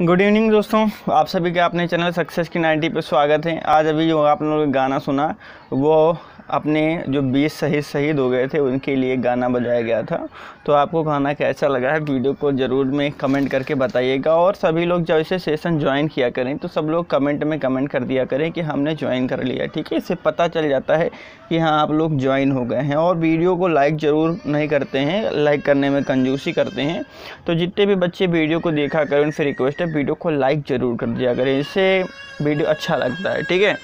Good evening दोस्तों आप सभी के अपने चैनल सक्सेस की नाइन्टी पर स्वागत है आज अभी जो आप लोगों ने गाना सुना वो अपने जो बीस शहीद शहीद हो गए थे उनके लिए गाना बजाया गया था तो आपको गाना कैसा लगा है वीडियो को ज़रूर में कमेंट करके बताइएगा और सभी लोग जब इसे सेशन ज्वाइन किया करें तो सब लोग कमेंट में कमेंट कर दिया करें कि हमने ज्वाइन कर लिया ठीक है इससे पता चल जाता है कि हाँ आप लोग ज्वाइन हो गए हैं और वीडियो को लाइक ज़रूर नहीं करते हैं लाइक करने में कंजूसी करते हैं तो जितने भी बच्चे वीडियो को देखा करें उनसे रिक्वेस्ट है वीडियो को लाइक ज़रूर कर दिया करें इससे वीडियो अच्छा लगता है ठीक है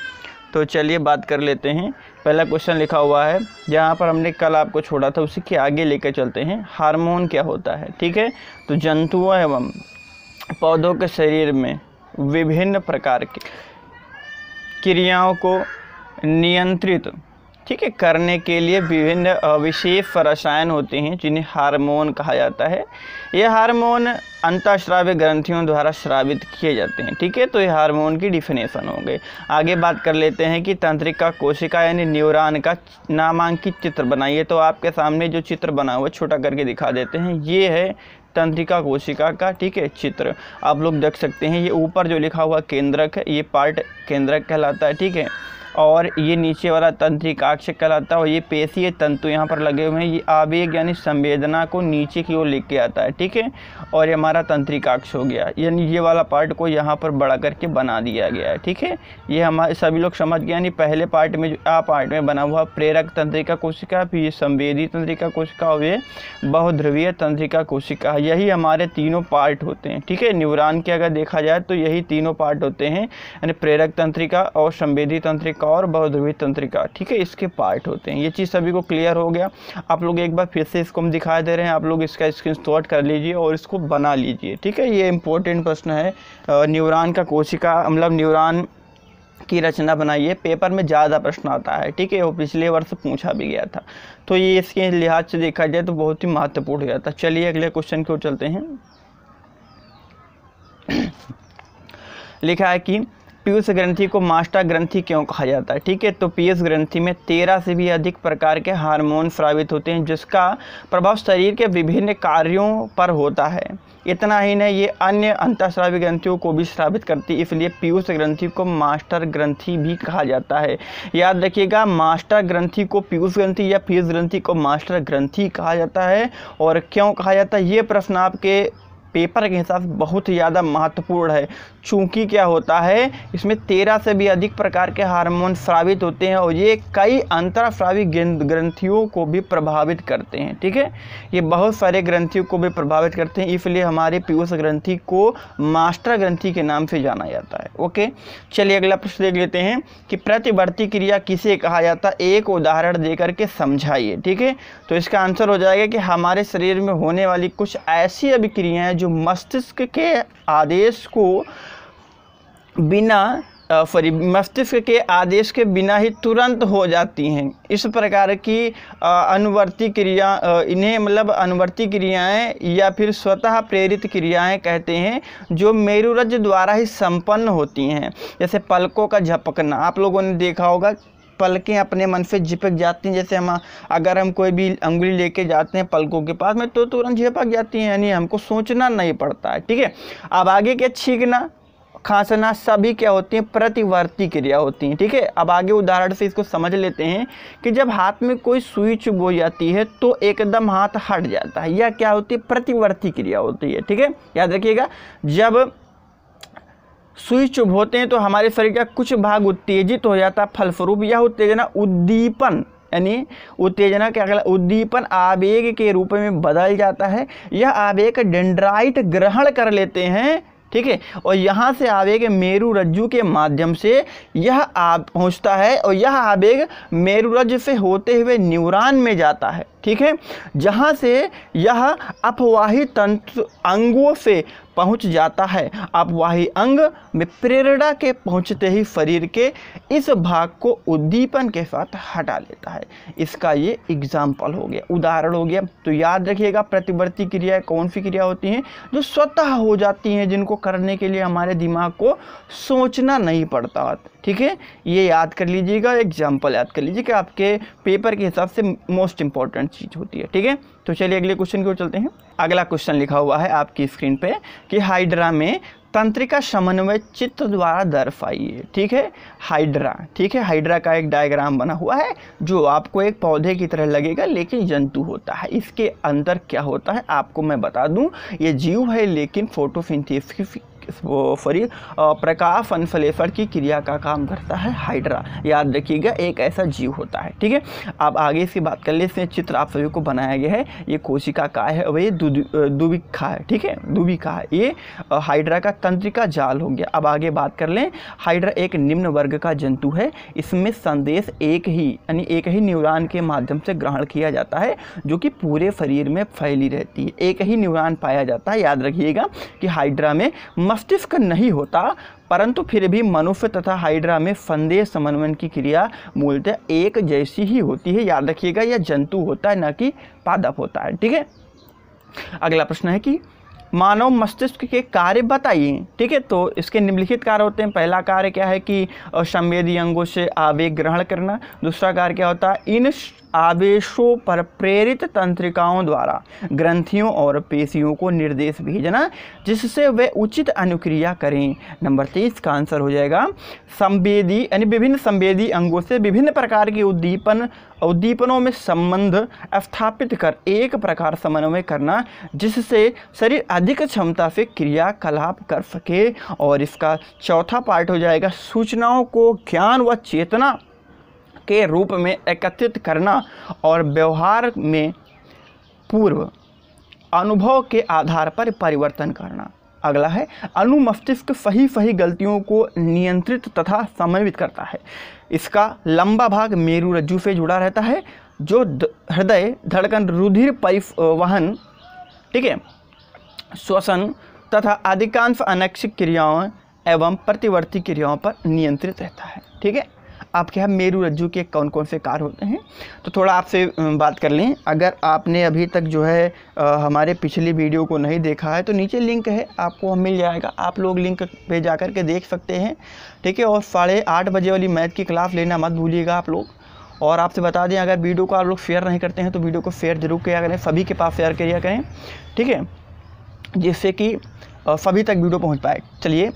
तो चलिए बात कर लेते हैं पहला क्वेश्चन लिखा हुआ है जहाँ पर हमने कल आपको छोड़ा था उसी के आगे लेकर चलते हैं हार्मोन क्या होता है ठीक है तो जंतुओं एवं पौधों के शरीर में विभिन्न प्रकार के क्रियाओं को नियंत्रित ठीक है करने के लिए विभिन्न विशेष रसायन होते हैं जिन्हें हार्मोन कहा जाता है ये हार्मोन अंतःश्राव्य ग्रंथियों द्वारा श्रावित किए जाते हैं ठीक है तो ये हार्मोन की डिफिनेशन हो गई आगे बात कर लेते हैं कि तंत्रिका कोशिका यानी न्यूरॉन का नामांकित चित्र बनाइए तो आपके सामने जो चित्र बना हुआ छोटा करके दिखा देते हैं ये है तंत्रिका कोशिका का ठीक है चित्र आप लोग देख सकते हैं ये ऊपर जो लिखा हुआ केंद्रक है ये पार्ट केंद्रक कहलाता है ठीक है और ये नीचे वाला तंत्रिक अक्ष कहलाता है और ये पेशीय तंतु यहाँ पर लगे हुए हैं ये आवेग यानी संवेदना को नीचे की ओर लेके आता है ठीक है और ये हमारा तंत्रिकाक्ष हो गया यानी ये वाला पार्ट को यहाँ पर बड़ा करके बना दिया गया है ठीक है ये हमारे सभी लोग समझ गए यानी पहले पार्ट में जो आ पार्ट में बना हुआ प्रेरक तंत्रिका कोशिका फिर ये संवेदी तंत्रिका कोशिका और ये बहुध्रुवीय तंत्रिका कोशिका यही हमारे तीनों पार्ट होते हैं ठीक है न्यूरान के अगर देखा जाए तो यही तीनों पार्ट होते हैं यानी प्रेरक तंत्रिका और संवेदी तंत्रिका और बहुध्रुवी तंत्रिका ठीक है इसके पार्ट होते हैं ये चीज़ सभी को क्लियर हो गया आप लोग एक बार फिर से इसको हम दिखा दे रहे हैं आप लोग इसका स्क्रीन कर लीजिए और इसको बना लीजिए ठीक है ये इंपॉर्टेंट प्रश्न है न्यूरान का कोशिका मतलब न्यूरान की रचना बनाइए पेपर में ज़्यादा प्रश्न आता है ठीक है वो पिछले वर्ष पूछा भी गया था तो ये इसके लिहाज से देखा जाए तो बहुत ही महत्वपूर्ण हो जाता चलिए अगले क्वेश्चन की ओर चलते हैं लिखा है कि पीयूष ग्रंथि को मास्टर ग्रंथि क्यों कहा जाता है ठीक है तो पीयूष ग्रंथि में तेरह से भी अधिक प्रकार के हार्मोन स्रावित होते हैं जिसका प्रभाव शरीर के विभिन्न कार्यों पर होता है इतना ही नहीं ये अन्य अंतःस्रावी ग्रंथियों को भी स्रावित करती है इसलिए पीयूष ग्रंथि को मास्टर ग्रंथि भी कहा जाता है याद रखिएगा मास्टर ग्रंथि को पीयूष ग्रंथि या पीयूष ग्रंथि को मास्टर ग्रंथि कहा जाता है और क्यों कहा जाता है ये प्रश्न आपके पेपर के हिसाब से बहुत ही ज़्यादा महत्वपूर्ण है चूंकि क्या होता है इसमें तेरह से भी अधिक प्रकार के हार्मोन स्रावित होते हैं और ये कई अंतराश्रावी ग्रंथियों को भी प्रभावित करते हैं ठीक है ये बहुत सारे ग्रंथियों को भी प्रभावित करते हैं इसलिए हमारे पीयूष ग्रंथि को मास्टर ग्रंथि के नाम से जाना जाता है ओके चलिए अगला प्रश्न देख लेते हैं कि प्रतिवर्ती क्रिया किसे कहा जाता है एक उदाहरण दे करके समझाइए ठीक है तो इसका आंसर हो जाएगा कि हमारे शरीर में होने वाली कुछ ऐसी अभिक्रियाएँ जो मस्तिष्क के आदेश को बिना सॉरी मस्तिष्क के आदेश के बिना ही तुरंत हो जाती हैं इस प्रकार की अनुवर्ती क्रिया इन्हें मतलब अनुवर्ती क्रियाएं या फिर स्वतः प्रेरित क्रियाएं कहते हैं जो मेरुरज द्वारा ही संपन्न होती हैं जैसे पलकों का झपकना आप लोगों ने देखा होगा पलकें अपने मन से झिपक जाती हैं जैसे हम अगर हम कोई भी अंगुली लेके जाते हैं पलकों के पास में तो तुरंत झिपक जाती हैं यानी हमको सोचना नहीं पड़ता है ठीक है अब आगे क्या छींकना खांसना सभी क्या होती हैं प्रतिवर्ती क्रिया होती हैं ठीक है थीके? अब आगे उदाहरण से इसको समझ लेते हैं कि जब हाथ में कोई सुई चुभ हो जाती है तो एकदम हाथ हट जाता है यह क्या होती है प्रतिवर्ती क्रिया होती है ठीक है याद रखिएगा जब सुई चुभ होते हैं तो हमारे शरीर का कुछ भाग उत्तेजित हो जाता है फलस्वरूप यह उत्तेजना उद्दीपन यानी उत्तेजना क्या कहला उद्दीपन आवेग के रूप में बदल जाता है यह आवेग डेंड्राइट ग्रहण कर लेते हैं ठीक है और यहाँ से आवेग मेरु रज्जु के माध्यम से यह आ पहुँचता है और यह आवेग रज्जु से होते हुए न्यूरॉन में जाता है ठीक है जहाँ से यह अपवाही तंत्र अंगों से पहुंच जाता है अब वाहि अंग में प्रेरणा के पहुंचते ही शरीर के इस भाग को उद्दीपन के साथ हटा लेता है इसका ये एग्जाम्पल हो गया उदाहरण हो गया तो याद रखिएगा प्रतिवर्ती क्रियाएँ कौन सी क्रिया होती हैं जो स्वतः हो जाती हैं जिनको करने के लिए हमारे दिमाग को सोचना नहीं पड़ता ठीक है ये याद कर लीजिएगा एग्जाम्पल याद कर लीजिए कि आपके पेपर के हिसाब से मोस्ट इंपॉर्टेंट चीज़ होती है ठीक है तो चलिए अगले क्वेश्चन की ओर चलते हैं अगला क्वेश्चन लिखा हुआ है आपकी स्क्रीन पे कि हाइड्रा में तंत्रिका समन्वय चित्र द्वारा दर्शाइए ठीक है हाइड्रा ठीक है हाइड्रा का एक डायग्राम बना हुआ है जो आपको एक पौधे की तरह लगेगा लेकिन जंतु होता है इसके अंदर क्या होता है आपको मैं बता दूं ये जीव है लेकिन फोटोसिंथेसिस वो सॉरी प्रकाश संश्लेषण की क्रिया का काम करता है हाइड्रा याद रखिएगा एक ऐसा जीव होता है ठीक है आप आगे इसकी बात कर ले इसमें चित्र आप सभी को बनाया गया है ये कोशिका का है वही दुबिका है ठीक है दुबिका है ये हाइड्रा का तंत्रिका जाल हो गया अब आगे बात कर लें हाइड्रा एक निम्न वर्ग का जंतु है इसमें संदेश एक ही यानी एक ही न्यूरान के माध्यम से ग्रहण किया जाता है जो कि पूरे शरीर में फैली रहती है एक ही न्यूरान पाया जाता है याद रखिएगा कि हाइड्रा में मस मस्तिष्क नहीं होता परंतु फिर भी मनुष्य तथा हाइड्रा में फंदे समन्वयन की क्रिया मूलतः एक जैसी ही होती है याद रखिएगा यह या जंतु होता है न कि पादप होता है ठीक है अगला प्रश्न है कि मानव मस्तिष्क के कार्य बताइए ठीक है तो इसके निम्नलिखित कार्य होते हैं पहला कार्य क्या है कि संवेदी अंगों से आवेग ग्रहण करना दूसरा कार्य क्या होता है इन आवेशों पर प्रेरित तंत्रिकाओं द्वारा ग्रंथियों और पेशियों को निर्देश भेजना जिससे वे उचित अनुक्रिया करें नंबर तेईस का आंसर हो जाएगा संवेदी यानी विभिन्न संवेदी अंगों से विभिन्न प्रकार के उद्दीपन उद्दीपनों में संबंध स्थापित कर एक प्रकार समन्वय करना जिससे शरीर अधिक क्षमता से क्रियाकलाप कर सके और इसका चौथा पार्ट हो जाएगा सूचनाओं को ज्ञान व चेतना के रूप में एकत्रित करना और व्यवहार में पूर्व अनुभव के आधार पर परिवर्तन करना अगला है अनुमस्तिष्क सही सही गलतियों को नियंत्रित तथा समन्वित करता है इसका लंबा भाग मेरु रज्जु से जुड़ा रहता है जो हृदय धड़कन रुधिर परिवहन ठीक है श्वसन तथा अधिकांश अनैक्षिक क्रियाओं एवं प्रतिवर्ती क्रियाओं पर नियंत्रित रहता है ठीक है आपके यहाँ मेरू रज्जू के कौन कौन से कार होते हैं तो थोड़ा आपसे बात कर लें अगर आपने अभी तक जो है आ, हमारे पिछली वीडियो को नहीं देखा है तो नीचे लिंक है आपको हम मिल जाएगा आप लोग लिंक पे जा कर के देख सकते हैं ठीक है और साढ़े आठ बजे वाली मैथ की क्लास लेना मत भूलिएगा आप लोग और आपसे बता दें अगर वीडियो को आप लोग शेयर नहीं करते हैं तो वीडियो को शेयर जरूर किया करें सभी के पास शेयर किया करें ठीक है जिससे कि सभी तक वीडियो पहुँच पाए चलिए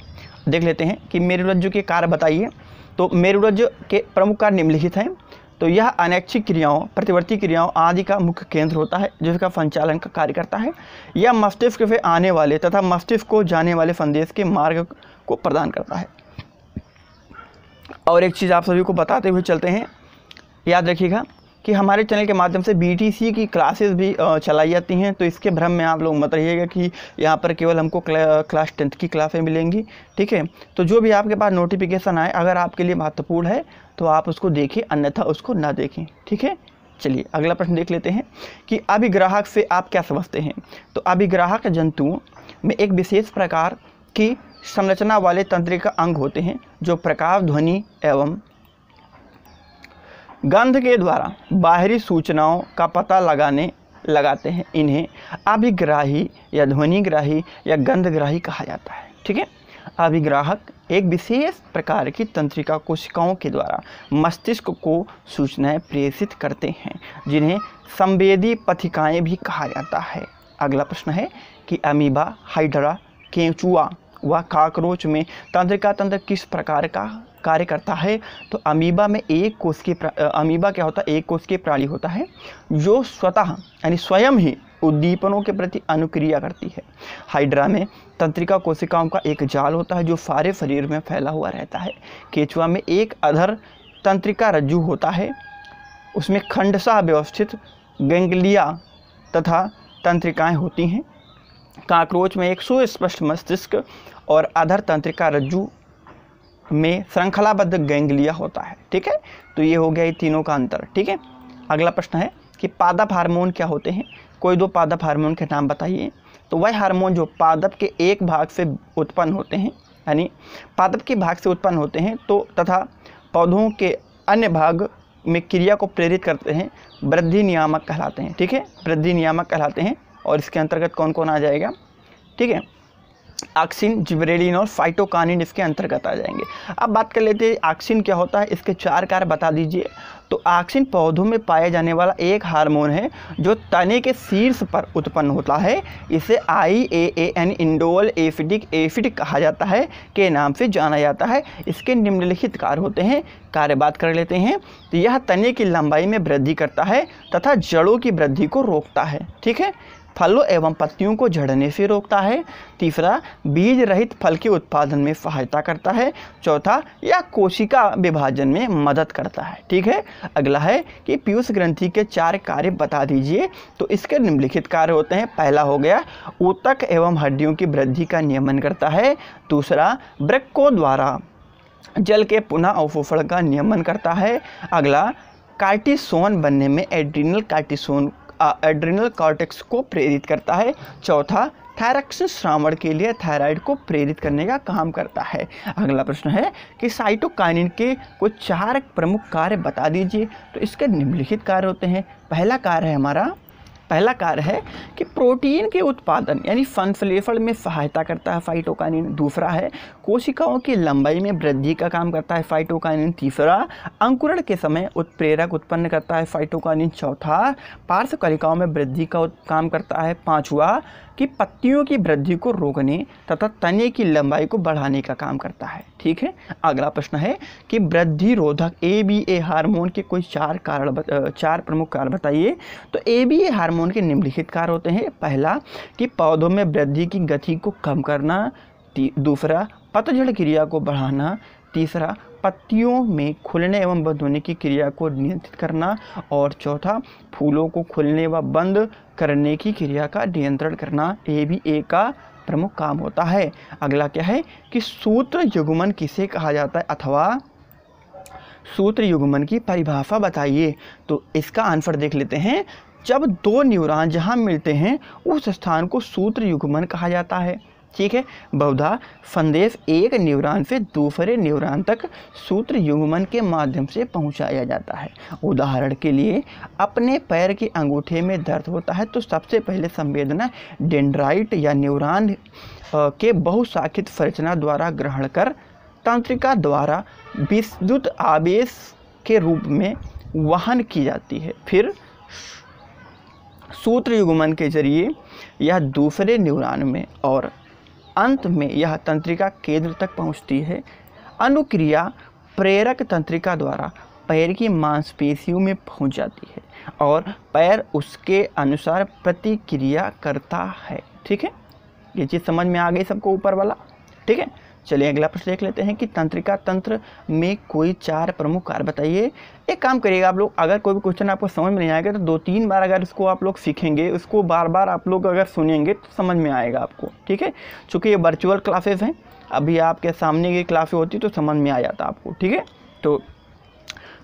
देख लेते हैं कि मेरे रज्जू की कार बताइए तो मेरुरज के प्रमुख कार्य निम्नलिखित हैं तो यह अनैच्छिक क्रियाओं प्रतिवर्ती क्रियाओं आदि का मुख्य केंद्र होता है जिसका संचालन का कार्य करता है यह मस्तिष्क से आने वाले तथा मस्तिष्क को जाने वाले संदेश के मार्ग को प्रदान करता है और एक चीज़ आप सभी को बताते हुए चलते हैं याद रखिएगा कि हमारे चैनल के माध्यम से बी की क्लासेस भी चलाई जाती हैं तो इसके भ्रम में आप लोग मत रहिएगा कि यहाँ पर केवल हमको क्लास टेंथ की क्लासें मिलेंगी ठीक है तो जो भी आपके पास नोटिफिकेशन आए अगर आपके लिए महत्वपूर्ण है तो आप उसको देखें अन्यथा उसको ना देखें ठीक है चलिए अगला प्रश्न देख लेते हैं कि अभिग्राहक से आप क्या समझते हैं तो अभिग्राहक जंतुओं में एक विशेष प्रकार की संरचना वाले तंत्रिका अंग होते हैं जो प्रकाश ध्वनि एवं गंध के द्वारा बाहरी सूचनाओं का पता लगाने लगाते हैं इन्हें अभिग्राही या ध्वनिग्राही या गंधग्राही कहा जाता है ठीक है अभिग्राहक एक विशेष प्रकार की तंत्रिका कोशिकाओं के द्वारा मस्तिष्क को सूचनाएं प्रेषित करते हैं जिन्हें संवेदी पथिकाएं भी कहा जाता है अगला प्रश्न है कि अमीबा हाइड्रा केंचुआ व काकरोच में तंत्रिका तंत्र किस प्रकार का कार्य करता है तो अमीबा में एक कोष की अमीबा क्या होता है एक कोष की प्राणी होता है जो स्वतः यानी स्वयं ही उद्दीपनों के प्रति अनुक्रिया करती है हाइड्रा में तंत्रिका कोशिकाओं का एक जाल होता है जो सारे शरीर में फैला हुआ रहता है केचुआ में एक अधर तंत्रिका रज्जु होता है उसमें खंडसा व्यवस्थित गंगलिया तथा तंत्रिकाएं होती हैं काकरोच में एक सुस्पष्ट मस्तिष्क और अधर तंत्रिका रज्जु में श्रृंखलाबद्ध गैंगलिया होता है ठीक है तो ये हो गया ये तीनों का अंतर ठीक है अगला प्रश्न है कि पादप हार्मोन क्या होते हैं कोई दो पादप हार्मोन के नाम बताइए तो वह हार्मोन जो पादप के एक भाग से उत्पन्न होते हैं यानी पादप के भाग से उत्पन्न होते हैं तो तथा पौधों के अन्य भाग में क्रिया को प्रेरित करते हैं वृद्धि नियामक कहलाते हैं ठीक है वृद्धि नियामक कहलाते हैं और इसके अंतर्गत कौन कौन आ जाएगा ठीक है आक्सिन जिब्रेलिन और फाइटोकानिन इसके अंतर्गत आ जाएंगे अब बात कर लेते हैं आक्सिन क्या होता है इसके चार कार्य बता दीजिए तो आक्सिन पौधों में पाया जाने वाला एक हार्मोन है जो तने के शीर्ष पर उत्पन्न होता है इसे आई ए ए एन इंडोल एफिडिक एफिड कहा जाता है के नाम से जाना जाता है इसके निम्नलिखित कार्य होते हैं कार्य बात कर लेते हैं तो यह तने की लंबाई में वृद्धि करता है तथा जड़ों की वृद्धि को रोकता है ठीक है फलों एवं पत्तियों को झड़ने से रोकता है तीसरा बीज रहित फल के उत्पादन में सहायता करता है चौथा यह कोशिका विभाजन में मदद करता है ठीक है अगला है कि पीयूष ग्रंथि के चार कार्य बता दीजिए तो इसके निम्नलिखित कार्य होते हैं पहला हो गया ऊतक एवं हड्डियों की वृद्धि का नियमन करता है दूसरा ब्रक्को द्वारा जल के पुनः अवफोफड़ का नियमन करता है अगला कार्टिसोन बनने में एड्रिनल कार्टिसोन एड्रिनल कॉर्टेक्स को प्रेरित करता है चौथा थायरक्सिन श्रावण के लिए थायराइड को प्रेरित करने का काम करता है अगला प्रश्न है कि साइटोकाइनिन के कुछ चार प्रमुख कार्य बता दीजिए तो इसके निम्नलिखित कार्य होते हैं पहला कार्य है हमारा पहला कार्य है कि प्रोटीन के उत्पादन यानी संश्लेषण में सहायता करता है फाइटोकानिन दूसरा है कोशिकाओं की लंबाई में वृद्धि का काम करता है फाइटोकानिन तीसरा अंकुरण के समय उत्प्रेरक उत्पन्न करता है फाइटोकानिन चौथा पार्श्वकलिकाओं में वृद्धि का काम करता है पाँचवा कि पत्तियों की वृद्धि को रोकने तथा तने की लंबाई को बढ़ाने का काम करता है ठीक है अगला प्रश्न है कि वृद्धि रोधक ए बी ए हार्मोन के कोई चार कारण चार प्रमुख कारण बताइए तो ए बी ए हार्मोन के निम्नलिखित कार्य होते हैं पहला कि पौधों में वृद्धि की गति को कम करना दूसरा पतझड़ क्रिया को बढ़ाना तीसरा पत्तियों में खुलने एवं बंद होने की क्रिया को नियंत्रित करना और चौथा फूलों को खुलने व बंद करने की क्रिया का नियंत्रण करना ये भी एक का प्रमुख काम होता है अगला क्या है कि सूत्र युगमन किसे कहा जाता है अथवा सूत्र युगमन की परिभाषा बताइए तो इसका आंसर देख लेते हैं जब दो न्यूरॉन जहाँ मिलते हैं उस स्थान को सूत्र युगमन कहा जाता है ठीक है बहुधा संदेश एक न्यूरॉन से दूसरे न्यूरॉन तक सूत्र युग्मन के माध्यम से पहुंचाया जाता है उदाहरण के लिए अपने पैर के अंगूठे में दर्द होता है तो सबसे पहले संवेदना डेंड्राइट या न्यूरॉन के बहुशाखित संरचना द्वारा ग्रहण कर तंत्रिका द्वारा विद्युत आवेश के रूप में वहन की जाती है फिर सूत्र युग्मन के जरिए यह दूसरे न्यूरॉन में और अंत में यह तंत्रिका केंद्र तक पहुंचती है अनुक्रिया प्रेरक तंत्रिका द्वारा पैर की मांसपेशियों में पहुंच जाती है और पैर उसके अनुसार प्रतिक्रिया करता है ठीक है ये चीज़ समझ में आ गई सबको ऊपर वाला ठीक है चलिए अगला प्रश्न देख लेते हैं कि तंत्रिका तंत्र में कोई चार प्रमुख कार्य बताइए एक काम करिएगा आप लोग अगर कोई भी क्वेश्चन आपको समझ में नहीं आएगा तो दो तीन बार अगर इसको आप लोग सीखेंगे उसको बार बार आप लोग अगर सुनेंगे तो समझ में आएगा आपको ठीक है चूँकि ये वर्चुअल क्लासेज हैं अभी आपके सामने ये क्लासे होती तो समझ में आ जाता आपको ठीक है तो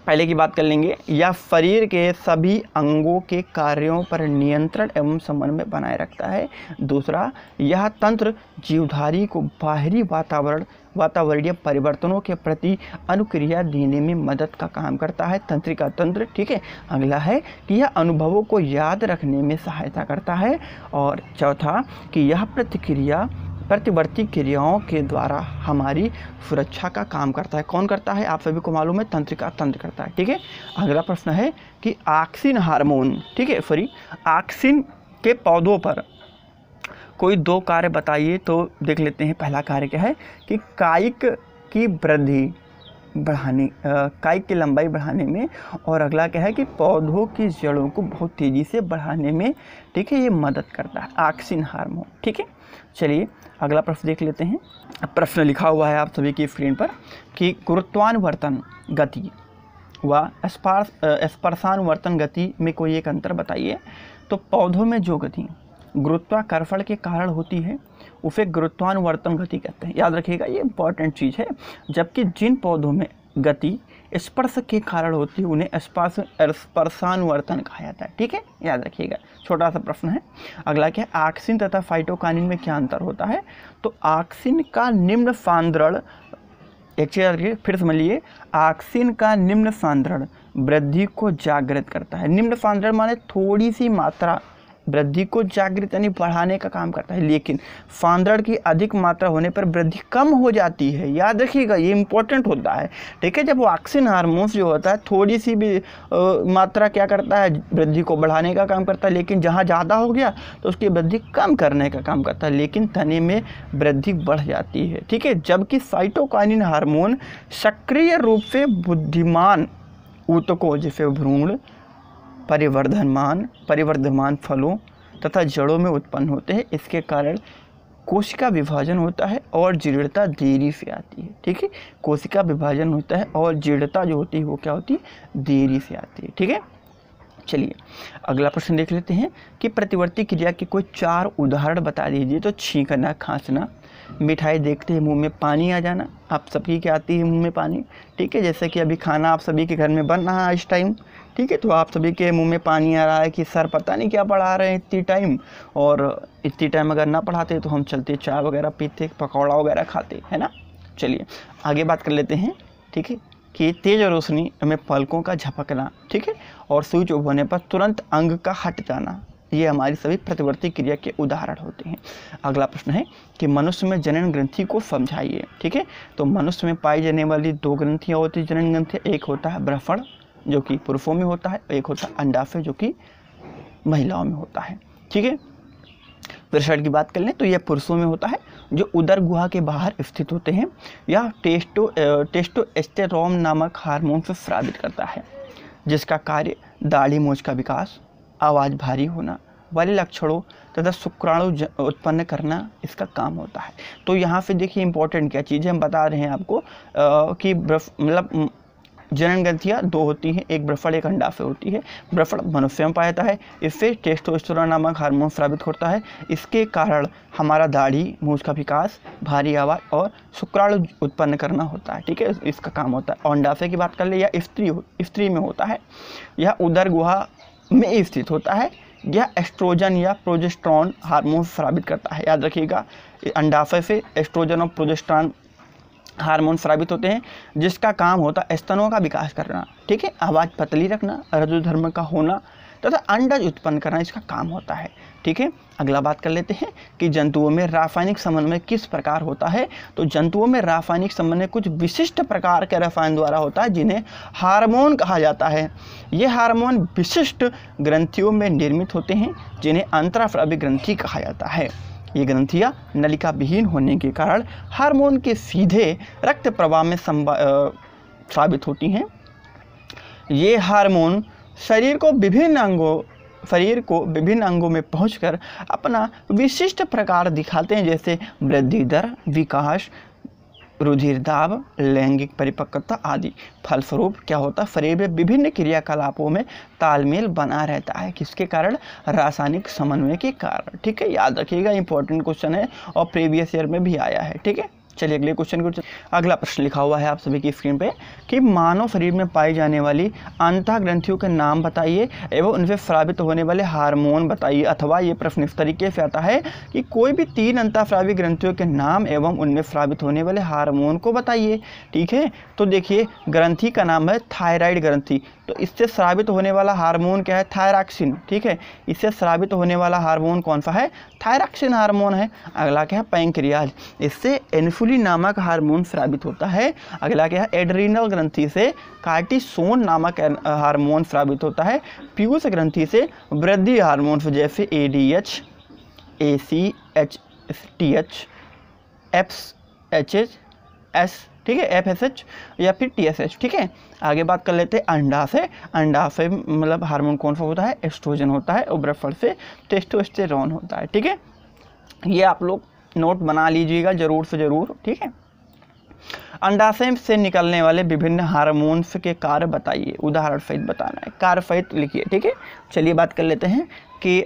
पहले की बात कर लेंगे यह शरीर के सभी अंगों के कार्यों पर नियंत्रण एवं समन्वय बनाए रखता है दूसरा यह तंत्र जीवधारी को बाहरी वातावरण वातावरणीय परिवर्तनों के प्रति अनुक्रिया देने में मदद का काम करता है तंत्रिका तंत्र ठीक है अगला है कि यह अनुभवों को याद रखने में सहायता करता है और चौथा कि यह प्रतिक्रिया प्रतिवर्ती क्रियाओं के द्वारा हमारी सुरक्षा का काम करता है कौन करता है आप सभी को मालूम है तंत्रिका तंत्र करता है ठीक है अगला प्रश्न है कि ऑक्सीन हार्मोन ठीक है सॉरी ऑक्सीन के पौधों पर कोई दो कार्य बताइए तो देख लेते हैं पहला कार्य क्या है कि कायिक की वृद्धि बढ़ाने काय की लंबाई बढ़ाने में और अगला क्या है कि पौधों की जड़ों को बहुत तेज़ी से बढ़ाने में ठीक है ये मदद करता है ऑक्सीन हार्मोन ठीक है चलिए अगला प्रश्न देख लेते हैं प्रश्न लिखा हुआ है आप सभी की स्क्रीन पर कि गुरुत्वानुवर्तन गति व स्पार्श स्पर्शानुवर्तन गति में कोई एक अंतर बताइए तो पौधों में जो गति गुरुत्वाकर्षण के कारण होती है उसे गुरुत्वानुवर्तन गति कहते हैं याद रखिएगा ये इंपॉर्टेंट चीज़ है जबकि जिन पौधों में गति स्पर्श के कारण होती है उन्हें स्पर्श स्पर्शानुवर्तन कहा जाता है ठीक है याद रखिएगा छोटा सा प्रश्न है अगला क्या है आक्सिन तथा फाइटोकानिन में क्या अंतर होता है तो आक्सिन का निम्न सांद्रण एक चीज़ रखिए फिर समझ लीजिए आक्सिन का निम्न सांद्रण वृद्धि को जागृत करता है निम्न सांद्रण माने थोड़ी सी मात्रा वृद्धि को जागृत यानी बढ़ाने का काम करता है लेकिन फांदड़ की अधिक मात्रा होने पर वृद्धि कम हो जाती है याद रखिएगा ये इंपॉर्टेंट होता है ठीक है जब ऑक्सीन हारमोन्स जो होता है थोड़ी सी भी आ, मात्रा क्या करता है वृद्धि को बढ़ाने का काम करता है लेकिन जहाँ ज़्यादा हो गया तो उसकी वृद्धि कम करने का काम करता है लेकिन तने में वृद्धि बढ़ जाती है ठीक है जबकि साइटोकाइनिन हारमोन सक्रिय रूप से बुद्धिमान ऊतकों जैसे भ्रूण परिवर्धनमान परिवर्धमान फलों तथा जड़ों में उत्पन्न होते हैं इसके कारण कोशिका विभाजन होता है और जीर्णता देरी से आती है ठीक है कोशिका विभाजन होता है और जीर्णता जो होती है वो क्या होती है देरी से आती है ठीक है चलिए अगला प्रश्न देख लेते हैं कि प्रतिवर्ती क्रिया के कोई चार उदाहरण बता दीजिए तो छींकना खांसना मिठाई देखते हैं मुंह में पानी आ जाना आप सभी के आती है मुंह में पानी ठीक है जैसे कि अभी खाना आप सभी के घर में बन रहा है इस टाइम ठीक है तो आप सभी के मुंह में पानी आ रहा है कि सर पता नहीं क्या पढ़ा रहे हैं इतनी टाइम और इतनी टाइम अगर ना पढ़ाते तो हम चलते चाय वगैरह पीते पकौड़ा वगैरह खाते है ना चलिए आगे बात कर लेते हैं ठीक है कि तेज रोशनी हमें पलकों का झपकना ठीक है और स्विच ऑफ होने पर तुरंत अंग का हट जाना ये हमारी सभी प्रतिवर्ती क्रिया के उदाहरण होते हैं अगला प्रश्न है कि मनुष्य में जनन ग्रंथि को समझाइए ठीक है तो मनुष्य में पाई जाने वाली दो ग्रंथियाँ होती है जनन ग्रंथि एक होता है ब्रफण जो कि पुरुषों में होता है एक होता है अंडाशय जो कि महिलाओं में होता है ठीक है प्रसाद की बात कर लें तो यह पुरुषों में होता है जो उदर गुहा के बाहर स्थित होते हैं या टेस्टो टेस्टो एस्टेरोम नामक हार्मोन से श्रावित करता है जिसका कार्य दाढ़ी मोच का विकास आवाज़ भारी होना वाले लक्षणों तथा शुक्राणु उत्पन्न करना इसका काम होता है तो यहाँ से देखिए इंपॉर्टेंट क्या चीज़ है हम बता रहे हैं आपको आ, कि मतलब जनन ग्रंथियाँ दो होती हैं एक ब्रफड़ एक अंडाफे होती है ब्रफड़ मनुष्य में पाया जाता है इससे टेस्टोस्टोरा नामक हार्मोन स्रावित होता है इसके कारण हमारा दाढ़ी मूछ का विकास भारी आवाज़ और शुक्राणु उत्पन्न करना होता है ठीक है इसका काम होता है और अंडाफे की बात कर ले या स्त्री स्त्री में होता है यह उदर गुहा में स्थित होता है यह एस्ट्रोजन या प्रोजेस्ट्रॉन हार्मोन स्रावित करता है याद रखिएगा अंडाफे से एस्ट्रोजन और प्रोजेस्ट्रॉन हार्मोन स्रावित होते हैं जिसका काम होता है स्तनों का विकास करना ठीक है आवाज़ पतली रखना रजुधर्म का होना तथा अंडज उत्पन्न करना इसका काम होता है ठीक है अगला बात कर लेते हैं कि जंतुओं में रासायनिक समन्वय किस प्रकार होता है तो जंतुओं में रासायनिक समन्वय कुछ विशिष्ट प्रकार के रसायन द्वारा होता है जिन्हें हार्मोन कहा जाता है ये हार्मोन विशिष्ट ग्रंथियों में निर्मित होते हैं जिन्हें अंतराफ्रावी ग्रंथि कहा जाता है ये ग्रंथियाँ नलिका विहीन होने के कारण हार्मोन के सीधे रक्त प्रवाह में साबित होती हैं ये हार्मोन शरीर को विभिन्न अंगों शरीर को विभिन्न अंगों में पहुंचकर अपना विशिष्ट प्रकार दिखाते हैं जैसे वृद्धि दर विकास रुधिरदाब लैंगिक परिपक्वता आदि फलस्वरूप क्या होता है शरीर में विभिन्न क्रियाकलापों में तालमेल बना रहता है किसके कारण रासायनिक समन्वय के कारण ठीक है याद रखिएगा इंपॉर्टेंट क्वेश्चन है और प्रीवियस ईयर में भी आया है ठीक है चलिए अगले क्वेश्चन को अगला प्रश्न लिखा हुआ है आप सभी की स्क्रीन पे कि मानव शरीर में पाई जाने वाली अंतः ग्रंथियों के नाम बताइए एवं उनसे श्रावित होने वाले हार्मोन बताइए अथवा ये प्रश्न इस तरीके से आता है कि कोई भी तीन अंतःश्रावी ग्रंथियों के नाम एवं उनमें श्रावित होने वाले हारमोन को बताइए ठीक है तो देखिए ग्रंथि का नाम है थायराइड ग्रंथि तो इससे श्रावित होने वाला हारमोन क्या है थायराक्सिन ठीक है इससे श्रावित होने वाला हारमोन कौन सा है थायराक्सिन हारमोन है अगला क्या है पैंक्रियाज इससे एनफुल इन्सुलिन नामक हार्मोन स्रावित होता है अगला क्या है एड्रीनल ग्रंथि से कार्टिसोन नामक हार्मोन स्रावित होता है पीयूष ग्रंथि से वृद्धि हार्मोन जैसे A D H A C H T H एप्स एच एच एस ठीक है एफ एस एच या फिर टी एस एच ठीक है आगे बात कर लेते हैं अंडा से अंडा से मतलब हार्मोन कौन सा होता है एस्ट्रोजन होता है और से टेस्टोस्टेरॉन होता है ठीक है ये आप लोग नोट बना लीजिएगा ज़रूर से ज़रूर ठीक है अंडाशय से निकलने वाले विभिन्न हार्मोन्स के कार्य बताइए उदाहरण सहित बताना है कार्य सहित लिखिए ठीक है चलिए बात कर लेते हैं कि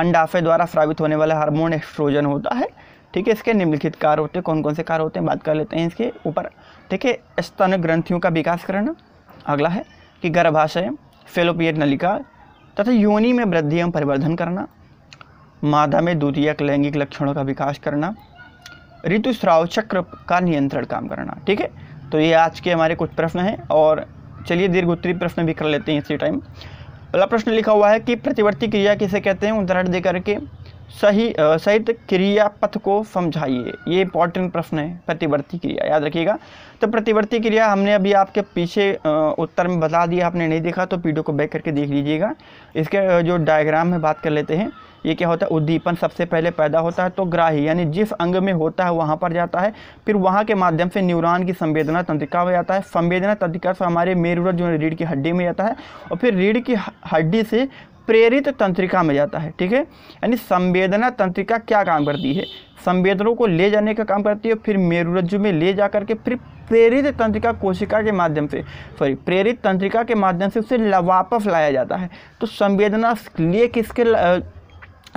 अंडाशय द्वारा स्रावित होने वाला हार्मोन एस्ट्रोजन होता है ठीक है इसके निम्नलिखित कार्य होते हैं कौन कौन से कार्य होते हैं बात कर लेते हैं इसके ऊपर ठीक है स्तन ग्रंथियों का विकास करना अगला है कि गर्भाशय फेलोपियट नलिका तथा योनि में वृद्धि एवं परिवर्धन करना मादा में द्वितीयक लैंगिक लक्षणों का विकास करना ऋतुस्राव चक्र का नियंत्रण काम करना ठीक है तो ये आज के हमारे कुछ प्रश्न हैं और चलिए दीर्घ उत्तरी प्रश्न भी कर लेते हैं इसी टाइम पहला प्रश्न लिखा हुआ है कि प्रतिवर्ती क्रिया किसे कहते हैं उदाहरण दे करके सही सहित क्रिया पथ को समझाइए ये इंपॉर्टेंट प्रश्न है प्रतिवर्ती क्रिया याद रखिएगा तो प्रतिवर्ती क्रिया हमने अभी आपके पीछे उत्तर में बता दिया आपने नहीं देखा तो पीडियो को बैक करके देख लीजिएगा इसके जो डायग्राम में बात कर लेते हैं ये क्या होता है उद्दीपन सबसे पहले पैदा होता है तो ग्राही यानी जिस अंग में होता है वहाँ पर जाता है फिर वहाँ के माध्यम से न्यूरॉन की संवेदना तंत्रिका में जाता है संवेदना तंत्रिका से हमारे मेरूर जो है रीढ़ की हड्डी में जाता है और फिर रीढ़ की हड्डी से प्रेरित तंत्रिका में जाता है ठीक है यानी संवेदना तंत्रिका क्या काम करती है संवेदनों को ले जाने का काम करती है फिर मेरुरज्जु में ले जा करके फिर प्रेरित तंत्रिका कोशिका के माध्यम से सॉरी प्रेरित तंत्रिका के माध्यम से उसे वापस लाया जाता है तो संवेदना लिए किसके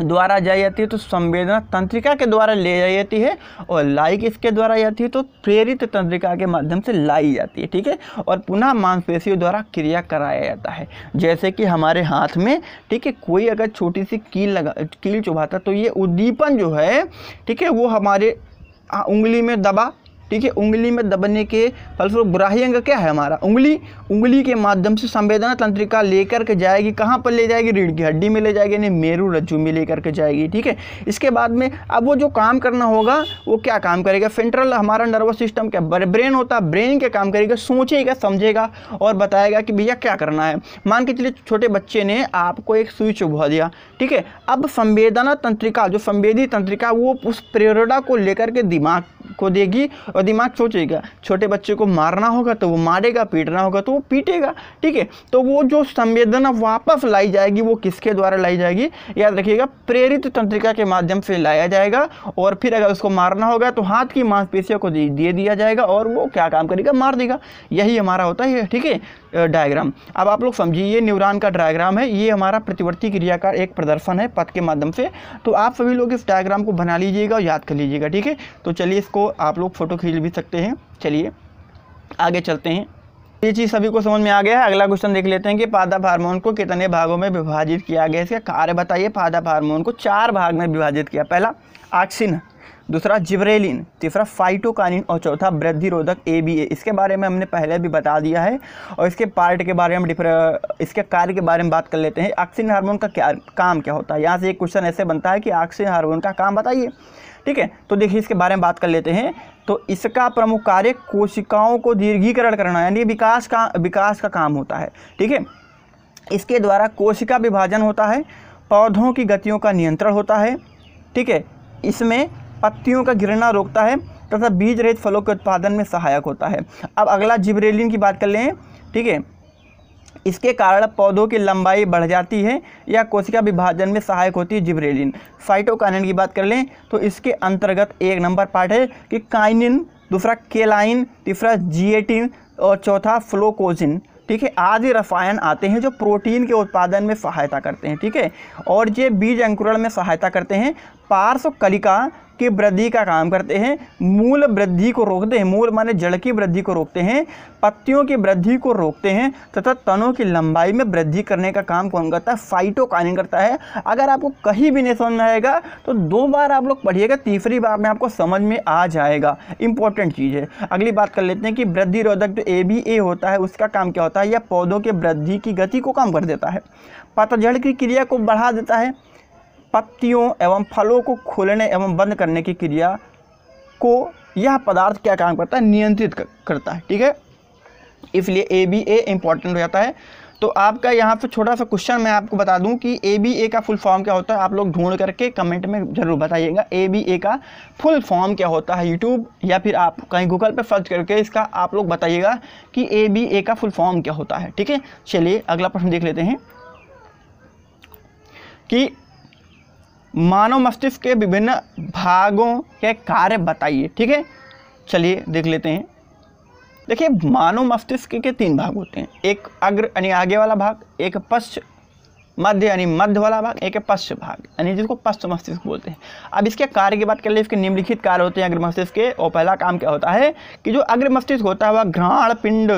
द्वारा जाई जाती है तो संवेदना तंत्रिका के द्वारा ले जाई जाती है और लाई किसके द्वारा जाती है तो प्रेरित तंत्रिका के माध्यम से लाई जाती है ठीक है और पुनः मांसपेशियों द्वारा क्रिया कराया जाता है जैसे कि हमारे हाथ में ठीक है कोई अगर छोटी सी कील लगा कील चुभाता तो ये उद्दीपन जो है ठीक है वो हमारे उंगली में दबा ठीक है उंगली में दबने के फलस्वरूप ग्राही अंग क्या है हमारा उंगली उंगली के माध्यम से संवेदना तंत्रिका लेकर के जाएगी कहाँ पर ले जाएगी रीढ़ की हड्डी में ले जाएगी यानी मेरू रज्जू में लेकर के जाएगी ठीक है इसके बाद में अब वो जो काम करना होगा वो क्या काम करेगा फेंट्रल हमारा नर्वस सिस्टम क्या ब्रेन होता है ब्रेन क्या काम करेगा सोचेगा समझेगा और बताएगा कि भैया क्या करना है मान के चलिए छोटे बच्चे ने आपको एक स्विच उभा दिया ठीक है अब संवेदना तंत्रिका जो संवेदी तंत्रिका वो उस प्रेरणा को लेकर के दिमाग को देगी और दिमाग सोचेगा छोटे बच्चे को मारना होगा तो वो मारेगा पीटना होगा तो वो पीटेगा ठीक है तो वो जो संवेदना वापस लाई जाएगी वो किसके द्वारा लाई जाएगी याद रखिएगा प्रेरित तंत्रिका के माध्यम से लाया जाएगा और फिर अगर उसको मारना होगा तो हाथ की मांसपेशियों को दे दिया जाएगा और वो क्या काम करेगा मार देगा यही हमारा होता है ठीक है डायग्राम अब आप लोग समझिए ये न्यूरॉन का डायग्राम है ये हमारा प्रतिवर्ती क्रिया का एक प्रदर्शन है पथ के माध्यम से तो आप सभी लोग इस डायग्राम को बना लीजिएगा और याद कर लीजिएगा ठीक है तो चलिए इसको आप लोग फ़ोटो खींच भी सकते हैं चलिए आगे चलते हैं ये चीज़ सभी को समझ में आ गया है अगला क्वेश्चन देख लेते हैं कि पादप हार्मोन को कितने भागों में विभाजित किया गया इसका कार्य बताइए पादप हार्मोन को चार भाग में विभाजित किया पहला ऑक्सिन दूसरा जिब्रेलिन तीसरा फाइटोकानिन और चौथा वृद्धि रोधक ए बी ए इसके बारे में हमने पहले भी बता दिया है और इसके पार्ट के बारे में डिफर इसके कार्य के बारे में बात कर लेते हैं ऑक्सीजन हार्मोन का क्या काम क्या होता है यहाँ से एक क्वेश्चन ऐसे बनता है कि ऑक्सीजन हार्मोन का काम बताइए ठीक है तो देखिए इसके बारे में बात कर लेते हैं तो इसका प्रमुख कार्य कोशिकाओं को दीर्घीकरण करना यानी विकास का विकास का काम होता है ठीक है इसके द्वारा कोशिका विभाजन होता है पौधों की गतियों का नियंत्रण होता है ठीक है इसमें पत्तियों का गिरना रोकता है तथा बीज रहित फलों के उत्पादन में सहायक होता है अब अगला जिब्रेलिन की बात कर लें ठीक है इसके कारण पौधों की लंबाई बढ़ जाती है या कोशिका विभाजन में सहायक होती है जिब्रेलिन फाइटोकाइनिन की बात कर लें तो इसके अंतर्गत एक नंबर पार्ट है कि काइनिन दूसरा केलाइन तीसरा जिएटिन और चौथा फ्लोकोजिन ठीक है आदि रसायन आते हैं जो प्रोटीन के उत्पादन में सहायता करते हैं ठीक है और ये बीज अंकुरण में सहायता करते हैं पार्श्व कलिका की वृद्धि का काम करते हैं मूल वृद्धि को रोकते हैं मूल माने जड़ की वृद्धि को रोकते हैं पत्तियों की वृद्धि को रोकते हैं तथा तनों की लंबाई में वृद्धि करने का काम कौन करता है फाइटोकाइन करता है अगर आपको कहीं भी नहीं समझ में आएगा तो दो बार आप लोग पढ़िएगा तीसरी बार में आपको समझ में आ जाएगा इंपॉर्टेंट चीज़ है अगली बात कर लेते हैं कि वृद्धि रोधक जो ए बी ए होता है उसका काम क्या होता है यह पौधों के वृद्धि की गति को कम कर देता है पतझड़ की क्रिया को बढ़ा देता है पत्तियों एवं फलों को खोलने एवं बंद करने की क्रिया को यह पदार्थ क्या काम करता है नियंत्रित करता है ठीक है इसलिए ए बी ए इंपॉर्टेंट हो जाता है तो आपका यहाँ पे छोटा सा क्वेश्चन मैं आपको बता दूं कि ए बी ए का फुल फॉर्म क्या होता है आप लोग ढूंढ करके कमेंट में जरूर बताइएगा ए बी ए का फुल फॉर्म क्या होता है यूट्यूब या फिर आप कहीं गूगल पर सर्च करके इसका आप लोग बताइएगा कि ए बी ए का फुल फॉर्म क्या होता है ठीक है चलिए अगला प्रश्न देख लेते हैं कि मानव मस्तिष्क के विभिन्न भागों के कार्य बताइए ठीक है चलिए देख लेते हैं देखिए मानव मस्तिष्क के तीन भाग होते हैं एक अग्र यानी आगे वाला भाग एक पश्च मध्य यानी मध्य वाला भाग एक पश्चिम भाग यानी जिसको पश्चिम मस्तिष्क बोलते हैं अब इसके कार्य की बात कर ले इसके निम्नलिखित कार्य होते हैं अग्र मस्तिष्क के और पहला काम क्या होता है कि जो अग्र मस्तिष्क होता है वह घ्राण पिंड